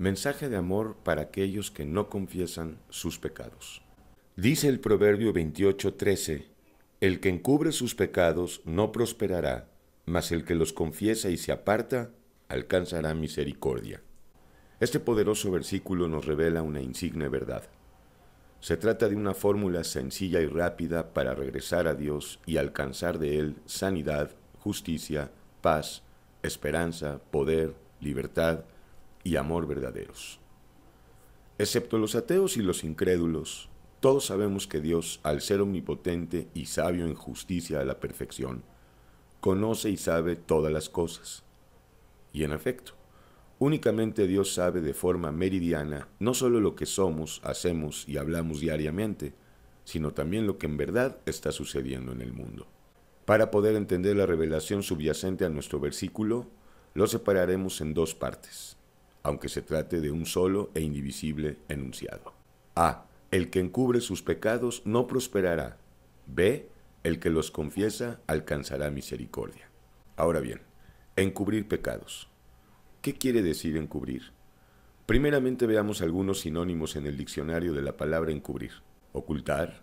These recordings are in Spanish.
Mensaje de amor para aquellos que no confiesan sus pecados. Dice el Proverbio 28:13, El que encubre sus pecados no prosperará, mas el que los confiesa y se aparta alcanzará misericordia. Este poderoso versículo nos revela una insigne verdad. Se trata de una fórmula sencilla y rápida para regresar a Dios y alcanzar de Él sanidad, justicia, paz, esperanza, poder, libertad, y amor verdaderos. Excepto los ateos y los incrédulos, todos sabemos que Dios, al ser omnipotente y sabio en justicia a la perfección, conoce y sabe todas las cosas. Y en efecto, únicamente Dios sabe de forma meridiana no solo lo que somos, hacemos y hablamos diariamente, sino también lo que en verdad está sucediendo en el mundo. Para poder entender la revelación subyacente a nuestro versículo, lo separaremos en dos partes aunque se trate de un solo e indivisible enunciado. A. El que encubre sus pecados no prosperará. B. El que los confiesa alcanzará misericordia. Ahora bien, encubrir pecados. ¿Qué quiere decir encubrir? Primeramente veamos algunos sinónimos en el diccionario de la palabra encubrir. Ocultar,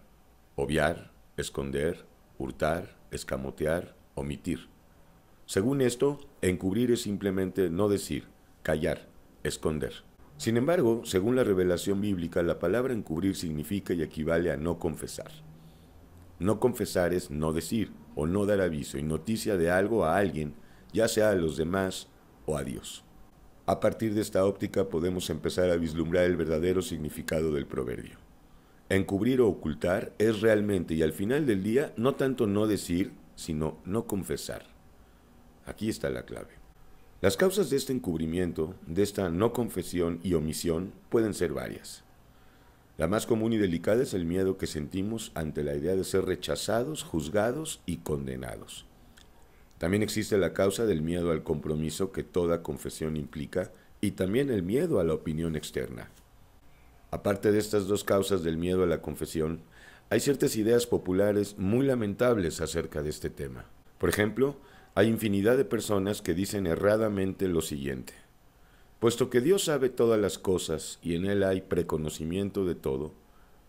obviar, esconder, hurtar, escamotear, omitir. Según esto, encubrir es simplemente no decir, callar, esconder. Sin embargo, según la revelación bíblica, la palabra encubrir significa y equivale a no confesar. No confesar es no decir o no dar aviso y noticia de algo a alguien, ya sea a los demás o a Dios. A partir de esta óptica podemos empezar a vislumbrar el verdadero significado del proverbio. Encubrir o ocultar es realmente y al final del día no tanto no decir, sino no confesar. Aquí está la clave. Las causas de este encubrimiento, de esta no confesión y omisión, pueden ser varias. La más común y delicada es el miedo que sentimos ante la idea de ser rechazados, juzgados y condenados. También existe la causa del miedo al compromiso que toda confesión implica y también el miedo a la opinión externa. Aparte de estas dos causas del miedo a la confesión, hay ciertas ideas populares muy lamentables acerca de este tema. Por ejemplo, hay infinidad de personas que dicen erradamente lo siguiente. Puesto que Dios sabe todas las cosas y en Él hay preconocimiento de todo,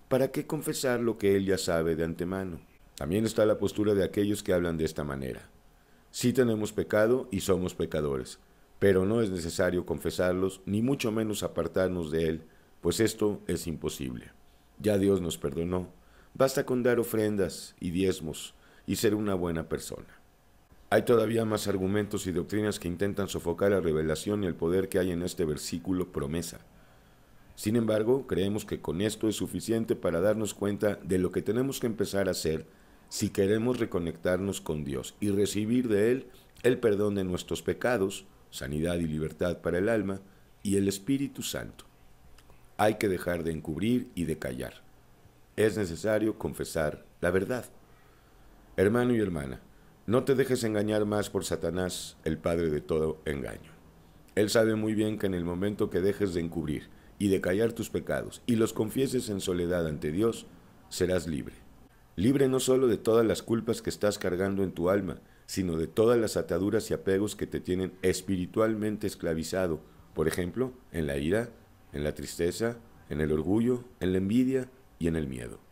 ¿para qué confesar lo que Él ya sabe de antemano? También está la postura de aquellos que hablan de esta manera. Sí tenemos pecado y somos pecadores, pero no es necesario confesarlos, ni mucho menos apartarnos de Él, pues esto es imposible. Ya Dios nos perdonó, basta con dar ofrendas y diezmos y ser una buena persona. Hay todavía más argumentos y doctrinas que intentan sofocar la revelación y el poder que hay en este versículo promesa. Sin embargo, creemos que con esto es suficiente para darnos cuenta de lo que tenemos que empezar a hacer si queremos reconectarnos con Dios y recibir de Él el perdón de nuestros pecados, sanidad y libertad para el alma y el Espíritu Santo. Hay que dejar de encubrir y de callar. Es necesario confesar la verdad. Hermano y hermana, no te dejes engañar más por Satanás, el padre de todo engaño. Él sabe muy bien que en el momento que dejes de encubrir y de callar tus pecados y los confieses en soledad ante Dios, serás libre. Libre no solo de todas las culpas que estás cargando en tu alma, sino de todas las ataduras y apegos que te tienen espiritualmente esclavizado, por ejemplo, en la ira, en la tristeza, en el orgullo, en la envidia y en el miedo.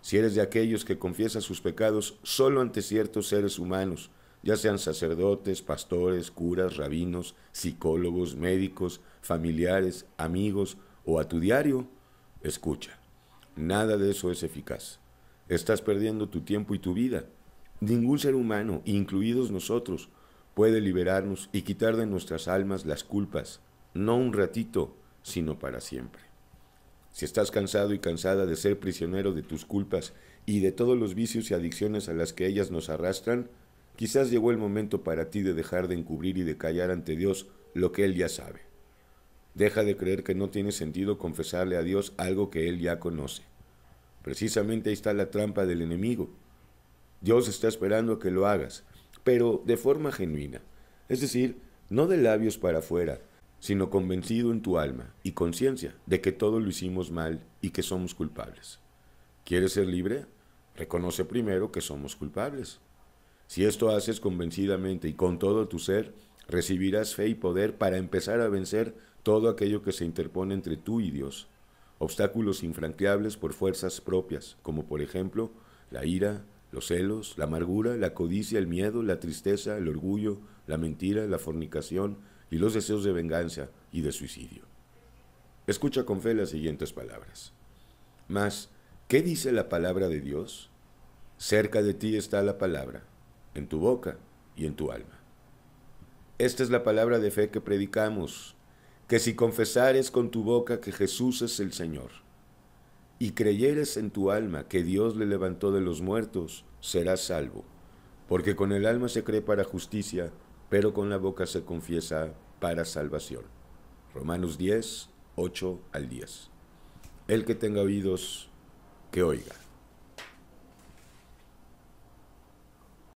Si eres de aquellos que confiesa sus pecados solo ante ciertos seres humanos, ya sean sacerdotes, pastores, curas, rabinos, psicólogos, médicos, familiares, amigos o a tu diario, escucha, nada de eso es eficaz. Estás perdiendo tu tiempo y tu vida. Ningún ser humano, incluidos nosotros, puede liberarnos y quitar de nuestras almas las culpas, no un ratito, sino para siempre. Si estás cansado y cansada de ser prisionero de tus culpas y de todos los vicios y adicciones a las que ellas nos arrastran, quizás llegó el momento para ti de dejar de encubrir y de callar ante Dios lo que Él ya sabe. Deja de creer que no tiene sentido confesarle a Dios algo que Él ya conoce. Precisamente ahí está la trampa del enemigo. Dios está esperando que lo hagas, pero de forma genuina, es decir, no de labios para afuera, sino convencido en tu alma y conciencia de que todo lo hicimos mal y que somos culpables. ¿Quieres ser libre? Reconoce primero que somos culpables. Si esto haces convencidamente y con todo tu ser, recibirás fe y poder para empezar a vencer todo aquello que se interpone entre tú y Dios, obstáculos infranqueables por fuerzas propias, como por ejemplo la ira, los celos, la amargura, la codicia, el miedo, la tristeza, el orgullo, la mentira, la fornicación, y los deseos de venganza y de suicidio. Escucha con fe las siguientes palabras. Mas, ¿qué dice la palabra de Dios? Cerca de ti está la palabra, en tu boca y en tu alma. Esta es la palabra de fe que predicamos, que si confesares con tu boca que Jesús es el Señor, y creyeres en tu alma que Dios le levantó de los muertos, serás salvo, porque con el alma se cree para justicia, pero con la boca se confiesa para salvación. Romanos 10, 8 al 10. El que tenga oídos, que oiga.